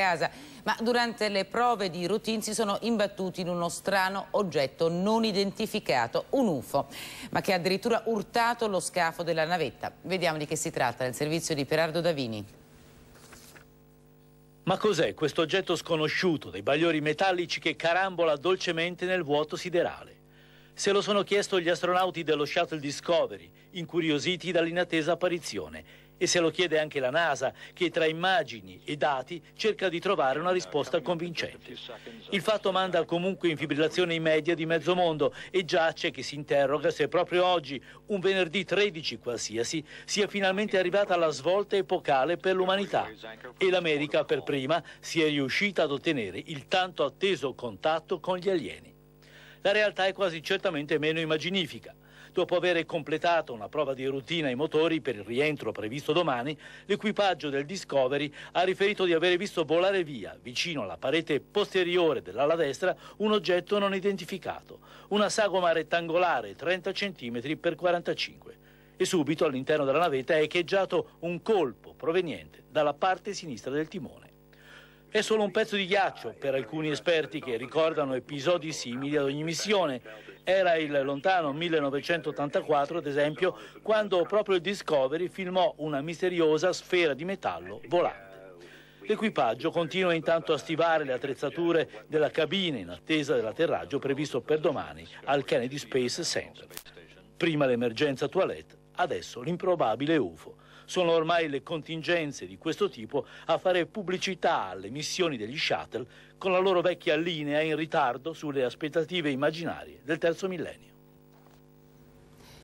casa, ma durante le prove di routine si sono imbattuti in uno strano oggetto non identificato, un UFO, ma che ha addirittura urtato lo scafo della navetta. Vediamo di che si tratta, nel servizio di Perardo Davini. Ma cos'è questo oggetto sconosciuto dei bagliori metallici che carambola dolcemente nel vuoto siderale? Se lo sono chiesto gli astronauti dello Shuttle Discovery, incuriositi dall'inattesa apparizione. E se lo chiede anche la NASA, che tra immagini e dati cerca di trovare una risposta convincente. Il fatto manda comunque in fibrillazione i media di mezzo mondo e già c'è chi si interroga se proprio oggi, un venerdì 13 qualsiasi, sia finalmente arrivata la svolta epocale per l'umanità. E l'America per prima si è riuscita ad ottenere il tanto atteso contatto con gli alieni la realtà è quasi certamente meno immaginifica. Dopo aver completato una prova di routine ai motori per il rientro previsto domani, l'equipaggio del Discovery ha riferito di aver visto volare via, vicino alla parete posteriore dell'ala destra, un oggetto non identificato, una sagoma rettangolare 30 cm x 45 e subito all'interno della navetta è echeggiato un colpo proveniente dalla parte sinistra del timone. È solo un pezzo di ghiaccio per alcuni esperti che ricordano episodi simili ad ogni missione. Era il lontano 1984, ad esempio, quando proprio il Discovery filmò una misteriosa sfera di metallo volante. L'equipaggio continua intanto a stivare le attrezzature della cabina in attesa dell'atterraggio previsto per domani al Kennedy Space Center. Prima l'emergenza toilette adesso l'improbabile UFO. Sono ormai le contingenze di questo tipo a fare pubblicità alle missioni degli shuttle con la loro vecchia linea in ritardo sulle aspettative immaginarie del terzo millennio.